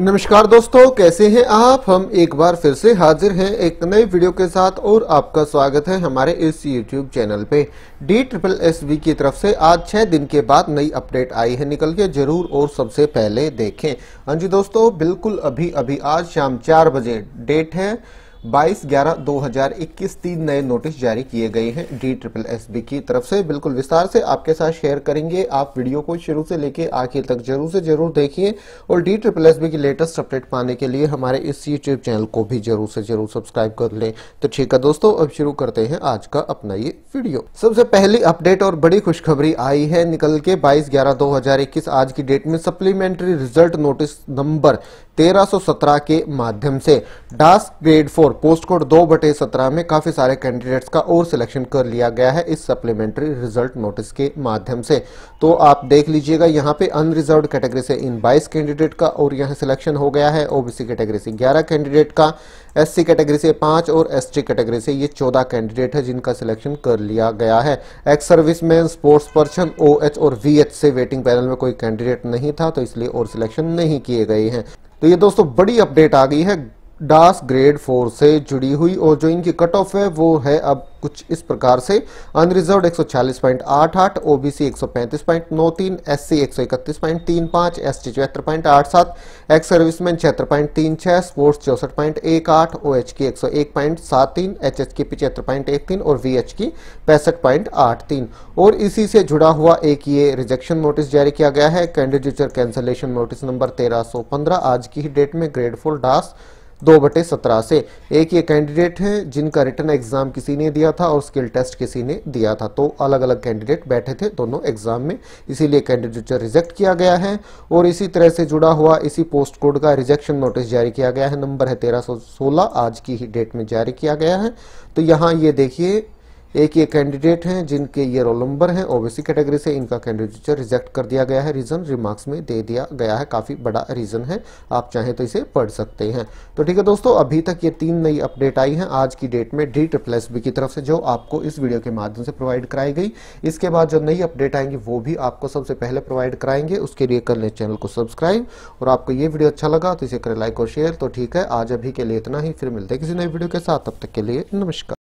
नमस्कार दोस्तों कैसे हैं आप हम एक बार फिर से हाजिर हैं एक नए वीडियो के साथ और आपका स्वागत है हमारे इस यूट्यूब चैनल पे डी ट्रिपल एस बी की तरफ से आज छह दिन के बाद नई अपडेट आई है निकल के जरूर और सबसे पहले देखें हाँ जी दोस्तों बिल्कुल अभी अभी आज शाम चार बजे डेट है बाईस ग्यारह दो हजार इक्कीस तीन नए नोटिस जारी किए गए हैं डी ट्रिपल एस बी की तरफ से बिल्कुल विस्तार से आपके साथ शेयर करेंगे आप वीडियो को शुरू से लेके आखिर तक जरूर से जरूर देखिए और डी ट्रिपल एस बी की लेटेस्ट अपडेट पाने के लिए हमारे इस यूट्यूब चैनल को भी जरूर से जरूर सब्सक्राइब कर लें तो ठीक है दोस्तों अब शुरू करते हैं आज का अपना ये वीडियो सबसे पहली अपडेट और बड़ी खुशखबरी आई है निकल के बाईस ग्यारह दो हजार इक्कीस आज की डेट में सप्लीमेंट्री रिजल्ट नोटिस नंबर 1317 के माध्यम से डास्क ग्रेड फोर पोस्ट कोड दो बटे सत्रह में काफ़ी सारे कैंडिडेट्स का और सिलेक्शन कर लिया गया है इस सप्लीमेंट्री रिजल्ट नोटिस के माध्यम से तो आप देख लीजिएगा यहाँ पे अनरिजर्व कैटेगरी से इन बाईस कैंडिडेट का और यहाँ सिलेक्शन हो गया है ओबीसी कैटेगरी से ग्यारह कैंडिडेट का एस कैटेगरी से पांच और एसटी कैटेगरी से ये चौदह कैंडिडेट है जिनका सिलेक्शन कर लिया गया है ex service man sports person ओ और वी से वेटिंग पैनल में कोई कैंडिडेट नहीं था तो इसलिए और सिलेक्शन नहीं किए गए हैं तो ये दोस्तों बड़ी अपडेट आ गई है डास ग्रेड फोर से जुड़ी हुई और जो इनकी कट ऑफ है वो है अब कुछ इस प्रकार से अनरिजर्व 140.88 ओबीसी 135.93 एससी 131.35 एसटी चौहत्तर पॉइंट आठ सात एक्स सर्विसमैन छिहत्तर पॉइंट तीन छह स्पोर्ट्स चौसठ पॉइंट एक आठ ओ एच की एक सौ एक पॉइंट सात तीन एच एच की पिचहत्तर पॉइंट एक तीन और वी एच की पैंसठ पॉइंट आठ तीन और इसी से जुड़ा हुआ एक ये रिजेक्शन नोटिस जारी किया गया है कैंडिडेचर कैंसलेशन नोटिस नंबर तेरह सौ पंद्रह आज की ही डेट में ग्रेड फोर डास दो बटे सत्रह से एक ये कैंडिडेट हैं जिनका रिटर्न एग्जाम किसी ने दिया था और स्किल टेस्ट किसी ने दिया था तो अलग अलग कैंडिडेट बैठे थे दोनों एग्जाम में इसीलिए कैंडिडेट रिजेक्ट किया गया है और इसी तरह से जुड़ा हुआ इसी पोस्ट कोड का रिजेक्शन नोटिस जारी किया गया है नंबर है तेरह आज की ही डेट में जारी किया गया है तो यहाँ ये देखिए एक ये कैंडिडेट हैं जिनके ये रोल नंबर हैं ओबीसी कैटेगरी से इनका कैंडिडेटचर रिजेक्ट कर दिया गया है रीज़न रिमार्क्स में दे दिया गया है काफ़ी बड़ा रीज़न है आप चाहें तो इसे पढ़ सकते हैं तो ठीक है दोस्तों अभी तक ये तीन नई अपडेट आई हैं आज की डेट में डी ट्रिपल एस बी की तरफ से जो आपको इस वीडियो के माध्यम से प्रोवाइड कराई गई इसके बाद जो नई अपडेट आएंगी वो भी आपको सबसे पहले प्रोवाइड कराएंगे उसके लिए कर लें चैनल को सब्सक्राइब और आपको ये वीडियो अच्छा लगा तो इसे करें लाइक और शेयर तो ठीक है आज अभी के लिए इतना ही फिर मिलते हैं किसी नई वीडियो के साथ तब तक के लिए नमस्कार